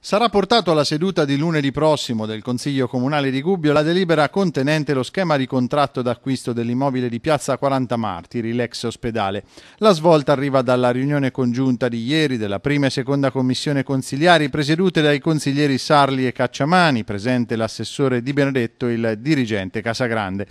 sarà portato alla seduta di lunedì prossimo del Consiglio Comunale di Gubbio la delibera contenente lo schema di contratto d'acquisto dell'immobile di Piazza 40 Martiri, l'ex ospedale. La svolta arriva dalla riunione congiunta di ieri della prima e seconda commissione consigliari presiedute dai consiglieri Sarli e Cacciamani, presente l'assessore Di Benedetto e il dirigente Casagrande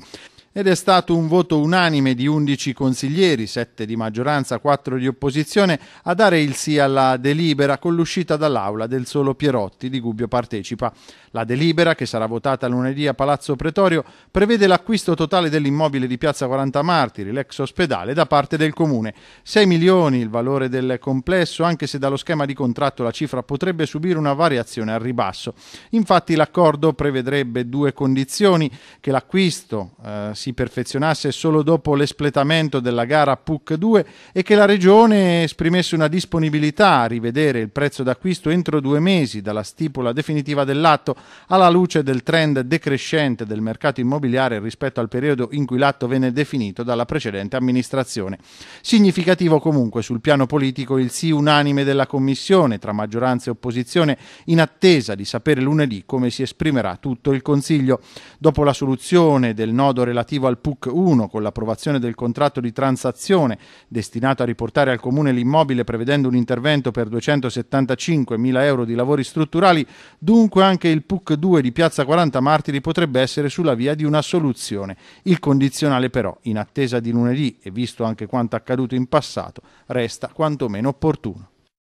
ed è stato un voto unanime di 11 consiglieri, 7 di maggioranza, 4 di opposizione, a dare il sì alla delibera con l'uscita dall'aula del solo Pierotti di Gubbio partecipa. La delibera, che sarà votata lunedì a Palazzo Pretorio, prevede l'acquisto totale dell'immobile di Piazza 40 Martiri, l'ex ospedale, da parte del comune. 6 milioni il valore del complesso, anche se dallo schema di contratto la cifra potrebbe subire una variazione al ribasso. Infatti l'accordo prevedrebbe due condizioni, che l'acquisto eh, si perfezionasse solo dopo l'espletamento della gara PUC 2 e che la Regione esprimesse una disponibilità a rivedere il prezzo d'acquisto entro due mesi dalla stipula definitiva dell'atto alla luce del trend decrescente del mercato immobiliare rispetto al periodo in cui l'atto venne definito dalla precedente amministrazione. Significativo comunque sul piano politico il sì unanime della Commissione tra maggioranza e opposizione in attesa di sapere lunedì come si esprimerà tutto il Consiglio. Dopo la soluzione del nodo relativo relativo al PUC 1 con l'approvazione del contratto di transazione destinato a riportare al Comune l'immobile prevedendo un intervento per 275 mila euro di lavori strutturali, dunque anche il PUC 2 di Piazza 40 Martiri potrebbe essere sulla via di una soluzione. Il condizionale però, in attesa di lunedì e visto anche quanto accaduto in passato, resta quantomeno opportuno.